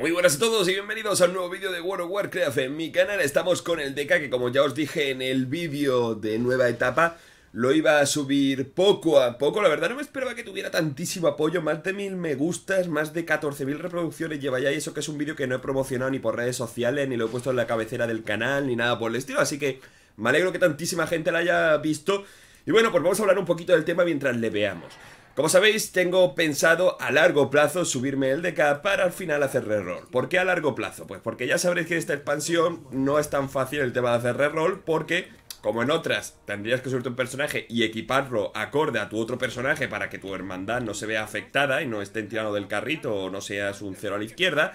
Muy buenas a todos y bienvenidos a un nuevo vídeo de World of Warcraft En mi canal estamos con el DK que como ya os dije en el vídeo de nueva etapa Lo iba a subir poco a poco, la verdad no me esperaba que tuviera tantísimo apoyo Más de mil me gustas, más de 14.000 reproducciones lleva ya Y eso que es un vídeo que no he promocionado ni por redes sociales Ni lo he puesto en la cabecera del canal, ni nada por el estilo Así que me alegro que tantísima gente la haya visto Y bueno, pues vamos a hablar un poquito del tema mientras le veamos como sabéis, tengo pensado a largo plazo subirme el DK para al final hacer reroll. ¿Por qué a largo plazo? Pues porque ya sabréis que en esta expansión no es tan fácil el tema de hacer reroll porque como en otras, tendrías que subirte un personaje y equiparlo acorde a tu otro personaje para que tu hermandad no se vea afectada y no esté tirando del carrito o no seas un cero a la izquierda.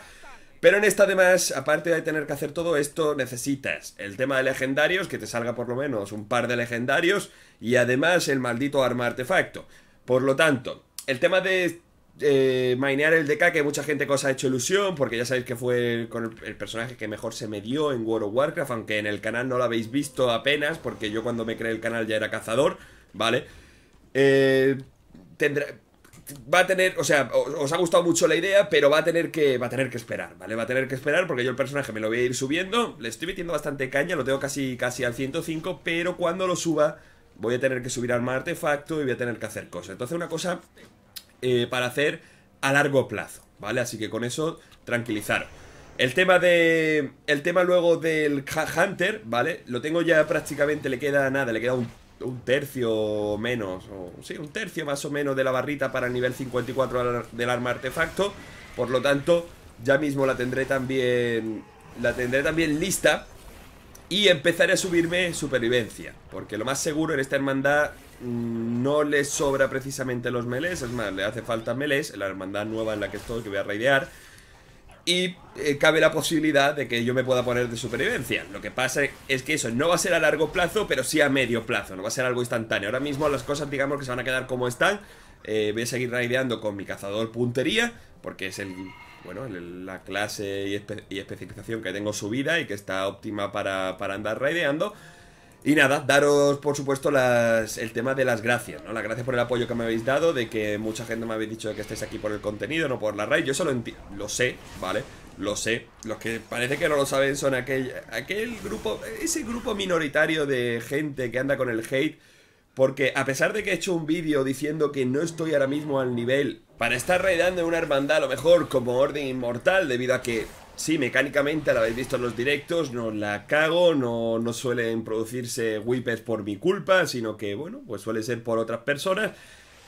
Pero en esta además, aparte de tener que hacer todo esto, necesitas el tema de legendarios, que te salga por lo menos un par de legendarios, y además el maldito arma artefacto. Por lo tanto, el tema de eh, mainear el DK, que mucha gente cosa ha hecho ilusión, porque ya sabéis que fue con el, personaje que mejor se me dio en World of Warcraft, aunque en el canal no lo habéis visto apenas, porque yo cuando me creé el canal ya era cazador, ¿vale? Eh, va a tener, o sea, os, ha gustado mucho la idea, pero va a tener que va a tener que esperar, ¿vale? Va a tener que esperar porque yo el personaje me lo voy a ir subiendo, le estoy metiendo bastante caña, lo tengo casi casi al 105, pero cuando lo suba voy a tener que subir arma artefacto y voy a tener que hacer cosas. Entonces una cosa eh, para hacer a largo plazo, ¿vale? Así que con eso tranquilizar. El tema de. El tema luego del Hunter, ¿vale? Lo tengo ya prácticamente, le queda nada, le queda un, un tercio menos, o sí, un tercio más o menos de la barrita para el nivel 54 del arma artefacto. Por lo tanto, ya mismo la tendré también. La tendré también lista y empezaré a subirme supervivencia, porque lo más seguro en esta hermandad mm, no le sobra precisamente los meles es más, le hace falta melés, la hermandad nueva en la que estoy, que voy a raidear. Y eh, cabe la posibilidad de que yo me pueda poner de supervivencia. Lo que pasa es que eso no va a ser a largo plazo, pero sí a medio plazo, no va a ser algo instantáneo. Ahora mismo las cosas digamos que se van a quedar como están. Eh, voy a seguir raideando con mi cazador puntería, porque es el bueno, la clase y, especificación que tengo subida y que está óptima para, para andar raideando. Y nada, daros por supuesto el tema de las gracias, ¿no? Las gracias por el apoyo que me habéis dado, de que mucha gente me habéis dicho que estáis aquí por el contenido, no por la raid. Yo eso lo, lo sé, ¿vale? Lo sé. Los que parece que no lo saben son aquel, aquel grupo, ese grupo minoritario de gente que anda con el hate porque a pesar de que he hecho un vídeo diciendo que no estoy ahora mismo al nivel para estar raidando en una hermandad a lo mejor como Orden Inmortal, debido a que, sí, mecánicamente, la habéis visto en los directos, no la cago, no, suelen producirse whippers por mi culpa, sino que, bueno, pues suele ser por otras personas.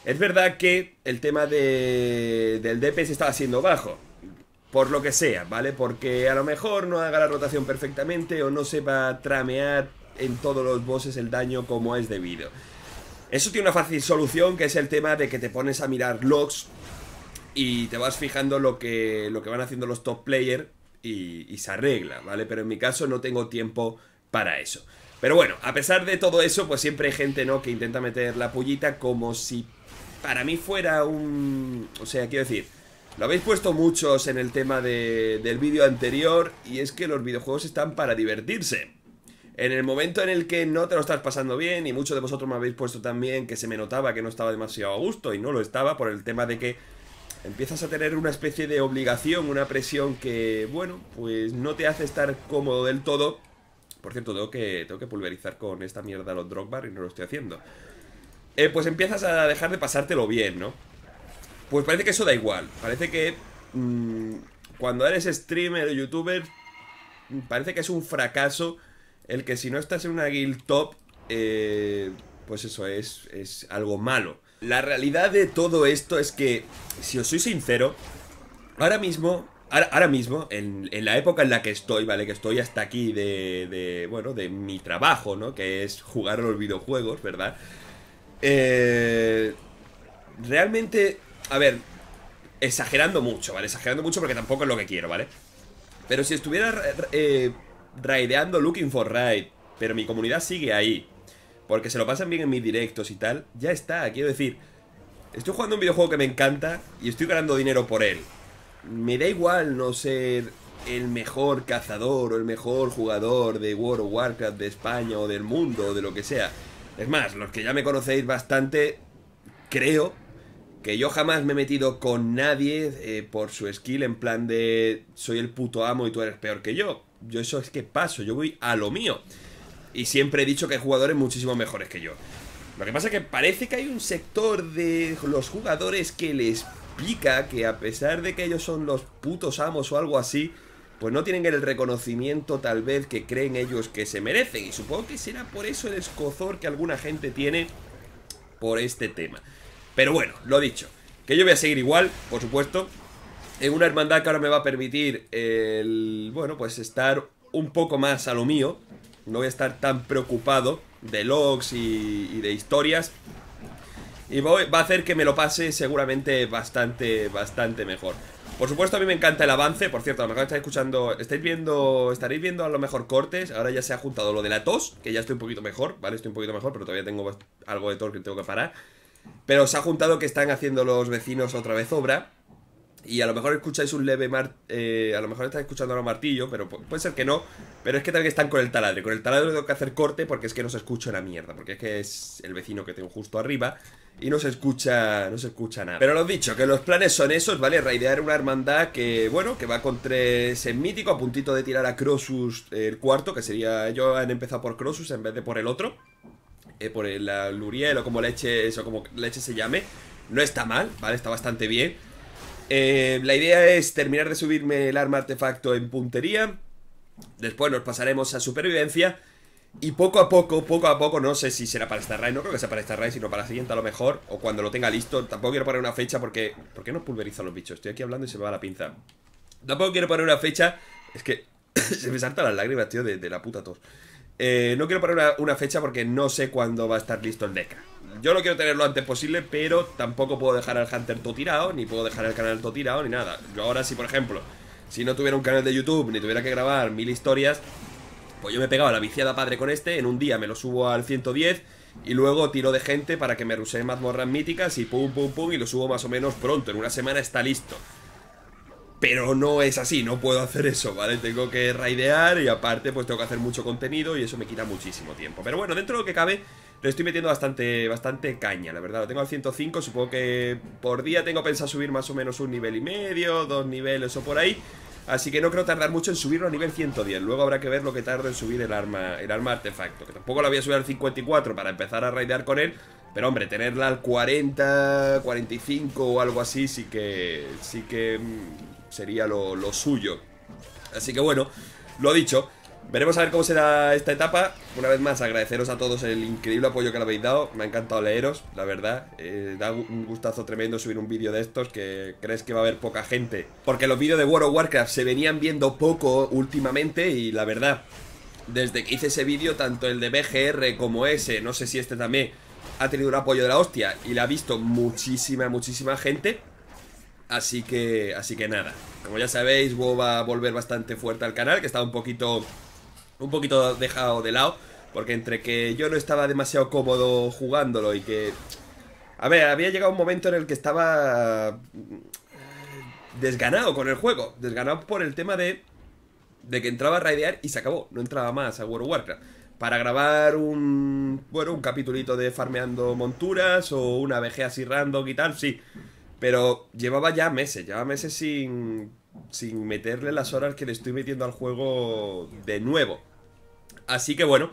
Es verdad que el tema de, del DPS estaba siendo bajo, por lo que sea, ¿vale? Porque a lo mejor no haga la rotación perfectamente o no se va a tramear en todos los bosses el daño como es debido. Eso tiene una fácil solución, que es el tema de que te pones a mirar logs y te vas fijando lo que, lo que van haciendo los top players y, se arregla, ¿vale? Pero en mi caso no tengo tiempo para eso. Pero bueno, a pesar de todo eso, pues siempre hay gente, ¿no? Que intenta meter la pullita como si para mí fuera un... O sea, quiero decir, lo habéis puesto muchos en el tema del vídeo anterior y es que los videojuegos están para divertirse. En el momento en el que no te lo estás pasando bien, y muchos de vosotros me habéis puesto también que se me notaba que no estaba demasiado a gusto, y no lo estaba por el tema de que empiezas a tener una especie de obligación, una presión que, bueno, pues no te hace estar cómodo del todo. Por cierto, tengo que, tengo que pulverizar con esta mierda los Drogbar y no lo estoy haciendo. Eh, pues empiezas a dejar de pasártelo bien, ¿no? Pues parece que eso da igual. Parece que mm, cuando eres streamer o youtuber, mm, parece que es un fracaso el que si no estás en una guild top, eh, pues eso es, algo malo. La realidad de todo esto es que, si os soy sincero, ahora mismo Ahora, mismo, en, en, la época en la que estoy, ¿vale? Que estoy hasta aquí de, de bueno, de mi trabajo, ¿no? Que es jugar los videojuegos, ¿verdad? Eh, realmente, a ver, exagerando mucho, ¿vale? Exagerando mucho porque tampoco es lo que quiero, ¿vale? Pero si estuviera eh, raideando Looking for Raid, pero mi comunidad sigue ahí. Porque se lo pasan bien en mis directos y tal. Ya está, quiero decir, estoy jugando un videojuego que me encanta y estoy ganando dinero por él. Me da igual no ser el mejor cazador o el mejor jugador de World of Warcraft de España o del mundo o de lo que sea. Es más, los que ya me conocéis bastante, creo que yo jamás me he metido con nadie eh, por su skill en plan de soy el puto amo y tú eres peor que yo yo eso es que paso, yo voy a lo mío. Y siempre he dicho que hay jugadores muchísimo mejores que yo. Lo que pasa es que parece que hay un sector de los jugadores que les pica que a pesar de que ellos son los putos amos o algo así, pues no tienen el reconocimiento tal vez que creen ellos que se merecen. Y supongo que será por eso el escozor que alguna gente tiene por este tema. Pero bueno, lo dicho, que yo voy a seguir igual, por supuesto, en una hermandad que ahora me va a permitir el, bueno, pues estar un poco más a lo mío. No voy a estar tan preocupado de logs y, de historias. Y va a hacer que me lo pase seguramente bastante, bastante mejor. Por supuesto, a mí me encanta el avance. Por cierto, a lo mejor estáis escuchando, estáis viendo, estaréis viendo a lo mejor cortes. Ahora ya se ha juntado lo de la tos, que ya estoy un poquito mejor, ¿vale? Estoy un poquito mejor, pero todavía tengo algo de tos que tengo que parar. Pero se ha juntado que están haciendo los vecinos otra vez obra. Y a lo mejor escucháis un leve mar... Eh, a lo mejor estáis escuchando a los martillo, pero puede ser que no. Pero es que también están con el taladro. Con el taladro tengo que hacer corte porque es que no se escucha la mierda. Porque es que es el vecino que tengo justo arriba. Y no se escucha. No se escucha nada. Pero lo dicho, que los planes son esos, ¿vale? Raidear una hermandad que, bueno, que va con tres en mítico, a puntito de tirar a Crosus eh, el cuarto, que sería. Yo han empezado por Crosus en vez de por el otro. Eh, por el Luriel o como leche. Eso, como leche se llame. No está mal, ¿vale? Está bastante bien. Eh, la idea es terminar de subirme el arma artefacto en puntería. Después nos pasaremos a supervivencia. Y poco a poco, poco a poco, no sé si será para esta raid, no creo que sea para esta raid, sino para la siguiente a lo mejor, o cuando lo tenga listo. Tampoco quiero poner una fecha porque... ¿Por qué no pulverizan los bichos? Estoy aquí hablando y se me va la pinza. Tampoco quiero poner una fecha... Es que se me saltan las lágrimas, tío, de, la puta tos. Eh, no quiero poner una, fecha porque no sé cuándo va a estar listo el DECA yo lo quiero tener lo antes posible, pero tampoco puedo dejar al Hunter todo tirado, ni puedo dejar el canal todo tirado, ni nada. Yo ahora si, por ejemplo, si no tuviera un canal de YouTube, ni tuviera que grabar mil historias, pues yo me pegaba la viciada padre con este, en un día me lo subo al 110 y luego tiro de gente para que me más mazmorras míticas y pum, pum, pum, y lo subo más o menos pronto, en una semana está listo. Pero no es así, no puedo hacer eso, ¿vale? Tengo que raidear y aparte pues tengo que hacer mucho contenido y eso me quita muchísimo tiempo. Pero bueno, dentro de lo que cabe, le estoy metiendo bastante, bastante caña, la verdad. Lo tengo al 105, supongo que por día tengo pensado subir más o menos un nivel y medio, dos niveles o por ahí. Así que no creo tardar mucho en subirlo a nivel 110 Luego habrá que ver lo que tardo en subir el arma El arma artefacto Que tampoco la voy a subir al 54 para empezar a raidear con él Pero hombre, tenerla al 40, 45 o algo así Sí que, sí que mm, sería lo, lo suyo Así que bueno, lo dicho Veremos a ver cómo será esta etapa. Una vez más, agradeceros a todos el increíble apoyo que le habéis dado. Me ha encantado leeros, la verdad. Eh, da un gustazo tremendo subir un vídeo de estos que crees que va a haber poca gente. Porque los vídeos de World of Warcraft se venían viendo poco últimamente y la verdad, desde que hice ese vídeo, tanto el de BGR como ese, no sé si este también, ha tenido un apoyo de la hostia y la ha visto muchísima, muchísima gente. Así que, así que nada. Como ya sabéis, WoW va a volver bastante fuerte al canal, que está un poquito un poquito dejado de lado, porque entre que yo no estaba demasiado cómodo jugándolo y que... A ver, había llegado un momento en el que estaba mm, desganado con el juego, desganado por el tema de, de que entraba a raidear y se acabó, no entraba más a World of Warcraft. Para grabar un, bueno, un capitulito de farmeando monturas o una vejea así random y tal, sí. Pero llevaba ya meses, llevaba meses sin, sin meterle las horas que le estoy metiendo al juego de nuevo. Así que bueno,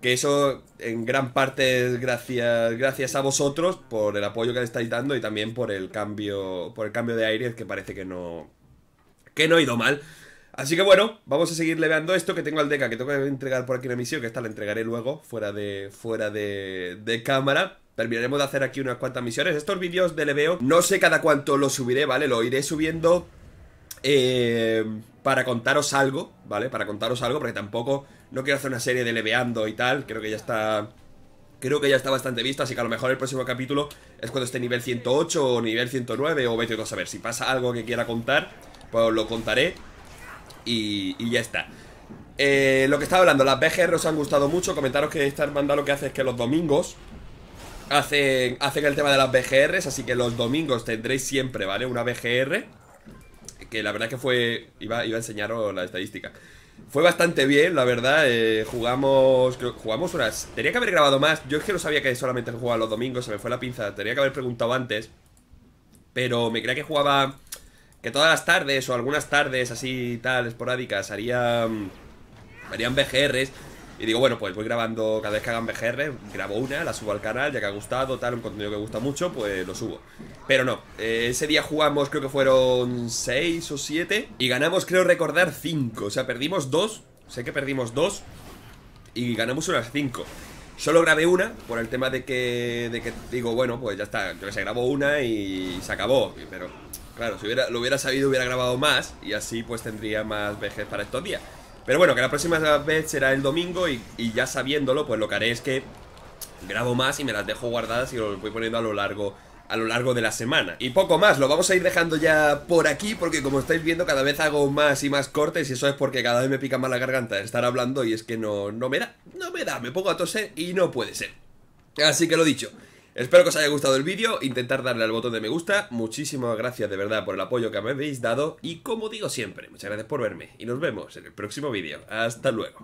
que eso en gran parte es gracias, gracias a vosotros por el apoyo que le estáis dando y también por el cambio, por el cambio de aire que parece que no, que no ha ido mal. Así que bueno, vamos a seguir leveando esto que tengo al Deca, que tengo que entregar por aquí una misión, que esta la entregaré luego, fuera de, fuera de, de cámara. Terminaremos de hacer aquí unas cuantas misiones. Estos vídeos de leveo no sé cada cuánto los subiré, ¿vale? Lo iré subiendo eh, para contaros algo, ¿vale? Para contaros algo, porque tampoco no quiero hacer una serie de leveando y tal, creo que ya está... Creo que ya está bastante visto así que a lo mejor el próximo capítulo es cuando esté nivel 108 o nivel 109 o 22 a ver. Si pasa algo que quiera contar, pues lo contaré y, ya está. Eh, lo que estaba hablando, las BGR os han gustado mucho. Comentaros que esta hermandad lo que hace es que los domingos hacen, hacen el tema de las BGRs, así que los domingos tendréis siempre, ¿vale? Una BGR la verdad que fue, iba, iba a enseñaros la estadística. Fue bastante bien, la verdad, eh, jugamos, jugamos unas, tenía que haber grabado más, yo es que no sabía que solamente jugaba los domingos, se me fue la pinza, tenía que haber preguntado antes, pero me creía que jugaba, que todas las tardes o algunas tardes así tal, esporádicas, haría, mm, harían BGRs, y digo, bueno, pues voy grabando cada vez que hagan BGR, grabo una, la subo al canal, ya que ha gustado, tal, un contenido que gusta mucho, pues lo subo. Pero no, eh, ese día jugamos creo que fueron 6 o 7 y ganamos creo recordar 5, o sea, perdimos 2, sé que perdimos 2 y ganamos unas 5. Solo grabé una por el tema de que, de que digo, bueno, pues ya está, yo que sé, grabo una y se acabó, pero claro, si hubiera, lo hubiera sabido hubiera grabado más y así pues tendría más vejez para estos días. Pero bueno, que la próxima vez será el domingo y, ya sabiéndolo, pues lo que haré es que grabo más y me las dejo guardadas y lo voy poniendo a lo largo a lo largo de la semana. Y poco más, lo vamos a ir dejando ya por aquí porque como estáis viendo cada vez hago más y más cortes y eso es porque cada vez me pica más la garganta de estar hablando y es que no, no me da, no me da, me pongo a toser y no puede ser. Así que lo dicho, Espero que os haya gustado el vídeo, intentar darle al botón de me gusta, muchísimas gracias de verdad por el apoyo que me habéis dado y como digo siempre, muchas gracias por verme y nos vemos en el próximo vídeo. Hasta luego.